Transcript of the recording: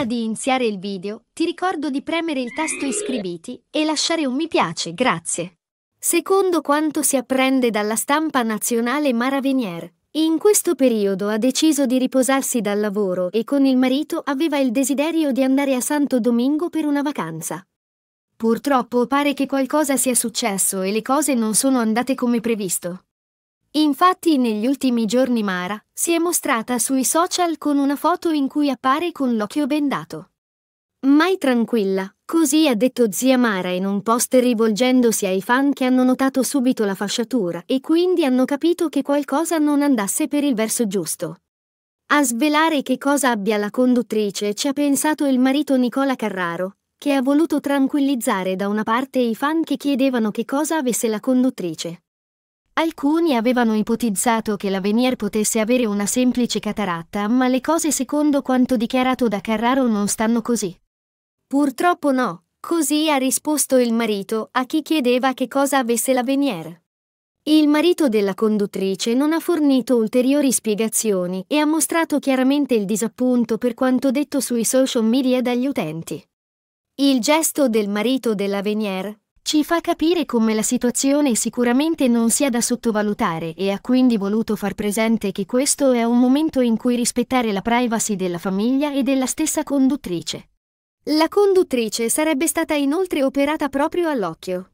Prima di iniziare il video, ti ricordo di premere il tasto iscriviti e lasciare un mi piace, grazie. Secondo quanto si apprende dalla stampa nazionale Mara Venier, in questo periodo ha deciso di riposarsi dal lavoro e con il marito aveva il desiderio di andare a Santo Domingo per una vacanza. Purtroppo pare che qualcosa sia successo e le cose non sono andate come previsto. Infatti negli ultimi giorni Mara si è mostrata sui social con una foto in cui appare con l'occhio bendato. Mai tranquilla, così ha detto zia Mara in un post rivolgendosi ai fan che hanno notato subito la fasciatura e quindi hanno capito che qualcosa non andasse per il verso giusto. A svelare che cosa abbia la conduttrice ci ha pensato il marito Nicola Carraro, che ha voluto tranquillizzare da una parte i fan che chiedevano che cosa avesse la conduttrice. Alcuni avevano ipotizzato che l'Avenir potesse avere una semplice cataratta, ma le cose secondo quanto dichiarato da Carraro non stanno così. Purtroppo no, così ha risposto il marito a chi chiedeva che cosa avesse l'Avenir. Il marito della conduttrice non ha fornito ulteriori spiegazioni e ha mostrato chiaramente il disappunto per quanto detto sui social media dagli utenti. Il gesto del marito dell'Avenir ci fa capire come la situazione sicuramente non sia da sottovalutare e ha quindi voluto far presente che questo è un momento in cui rispettare la privacy della famiglia e della stessa conduttrice. La conduttrice sarebbe stata inoltre operata proprio all'occhio.